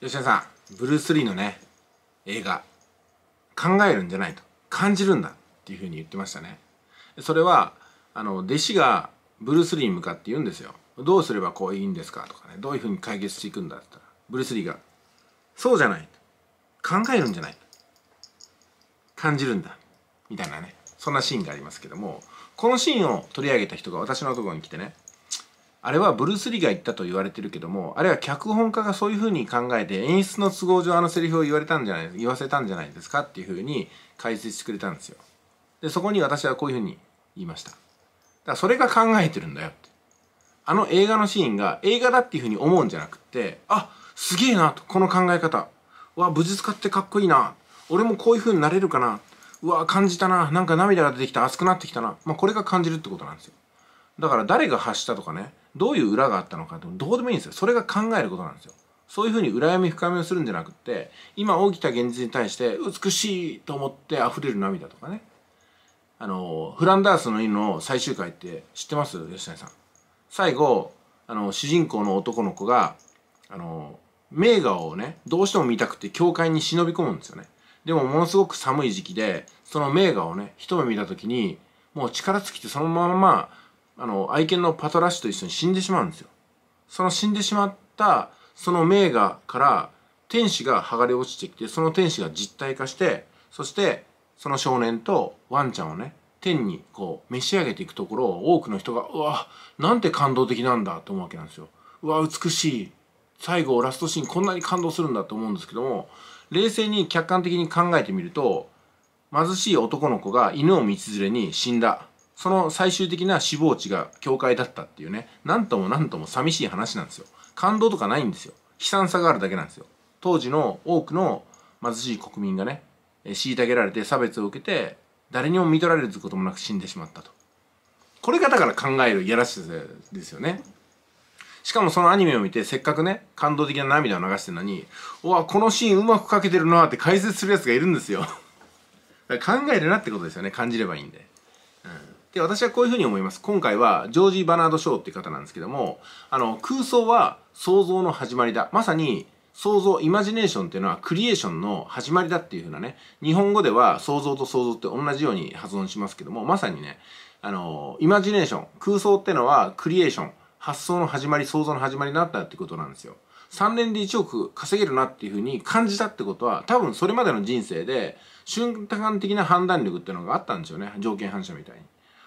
吉田さんブルース・リーのね映画考えるんじゃないと感じるんだっていうふうに言ってましたねそれはあの弟子がブルース・リーに向かって言うんですよどうすればこういいんですかとかねどういうふうに解決していくんだって言ったらブルース・リーがそうじゃない考えるんじゃない感じるんだみたいなねそんなシーンがありますけどもこのシーンを取り上げた人が私のところに来てねあれはブルース・リーが言ったと言われてるけども、あれは脚本家がそういうふうに考えて、演出の都合上あのセリフを言われたんじゃない、言わせたんじゃないですかっていうふうに解説してくれたんですよ。で、そこに私はこういうふうに言いました。だからそれが考えてるんだよって。あの映画のシーンが映画だっていうふうに思うんじゃなくって、あすげえなと、この考え方。わ、武術家ってかっこいいな。俺もこういうふうになれるかな。うわ、感じたな。なんか涙が出てきた。熱くなってきたな。まあ、これが感じるってことなんですよ。だから誰が発したとかね、どういう裏があったのかってどうでもいいんですよそれが考えることなんですよそういうふうに羨み深みをするんじゃなくって今起きた現実に対して美しいと思って溢れる涙とかねあのフランダースの犬の最終回って知ってます吉谷さん最後あの主人公の男の子があの名画をねどうしても見たくて教会に忍び込むんですよねでもものすごく寒い時期でその名画をね一目見た時にもう力尽きてそのままあの、愛犬のパトラッシュと一緒に死んでしまうんですよ。その死んでしまった、その名画から天使が剥がれ落ちてきて、その天使が実体化して、そしてその少年とワンちゃんをね、天にこう召し上げていくところを多くの人が、うわ、なんて感動的なんだと思うわけなんですよ。うわ、美しい。最後、ラストシーンこんなに感動するんだと思うんですけども、冷静に客観的に考えてみると、貧しい男の子が犬を道連れに死んだ。その最終的な死亡地が教会だったっていうね、なんともなんとも寂しい話なんですよ。感動とかないんですよ。悲惨さがあるだけなんですよ。当時の多くの貧しい国民がね、虐げられて差別を受けて、誰にも見取られることもなく死んでしまったと。これがだから考えるやらしさですよね。しかもそのアニメを見てせっかくね感動的な涙を流してるのにうわこのシーンうまく描けてるなって解説するやつがいるんですよ考えるなってことですよね感じればいいんでで、私はこういうふうに思います。今回は、ジョージ・バナード・ショーっていう方なんですけども、あの、空想は想像の始まりだ。まさに、想像、イマジネーションっていうのはクリエーションの始まりだっていうふうなね、日本語では想像と想像って同じように発音しますけども、まさにね、あの、イマジネーション、空想ってのはクリエーション、発想の始まり、想像の始まりになったってことなんですよ。3年で1億稼げるなっていうふうに感じたってことは、多分それまでの人生で瞬間的な判断力っていうのがあったんですよね。条件反射みたいに。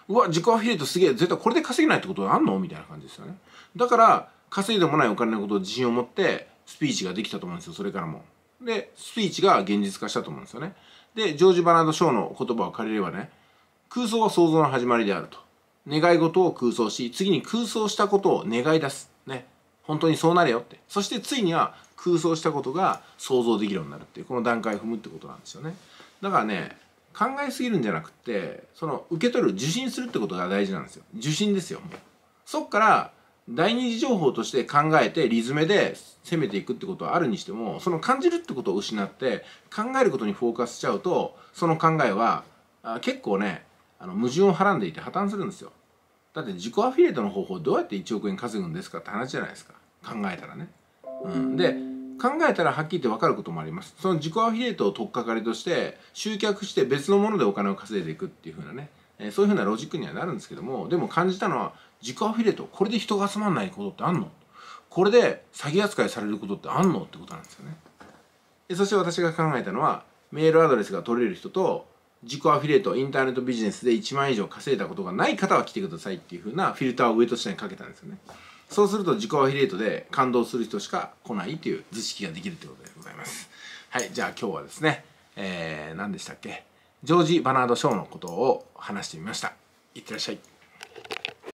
うわ自己アフィリエイトすげえ絶対これで稼げないってことあんのみたいな感じですよねだから稼いでもないお金のことを自信を持ってスピーチができたと思うんですよそれからもでスピーチが現実化したと思うんですよねでジョージ・バナード・ショーの言葉を借りればね空想は想像の始まりであると願い事を空想し次に空想したことを願い出すね本当にそうなれよってそしてついには空想したことが想像できるようになるっていうこの段階を踏むってことなんですよねだからね考えすぎるんじゃなくてその受け取る受信するってことが大事なんですよ受信ですよそっから第二次情報として考えてリズムで攻めていくってことはあるにしてもその感じるってことを失って考えることにフォーカスしちゃうとその考えはあ結構ねあの矛盾をはらんでいて破綻するんですよだって自己アフィリエイトの方法どうやって1億円稼ぐんですかって話じゃないですか考えたらね、うん、で考えたらはっきりと分かることもありますその自己アフィリエイトを取っかかりとして集客して別のものでお金を稼いでいくっていう風なね、えー、そういう風なロジックにはなるんですけどもでも感じたのは自己アフィリエイトこれで人が集まんないことってあんのこれで詐欺扱いされることってあんのってことなんですよねでそして私が考えたのはメールアドレスが取れる人と自己アフィリエイトインターネットビジネスで1万円以上稼いだことがない方は来てくださいっていう風なフィルターを上と下にかけたんですよねそうすると自己アフィリエイトで感動する人しか来ないという図式ができるということでございます。はい、じゃあ今日はですね、えー、何でしたっけジョージ・バナード・ショーのことを話してみました。いってらっしゃい。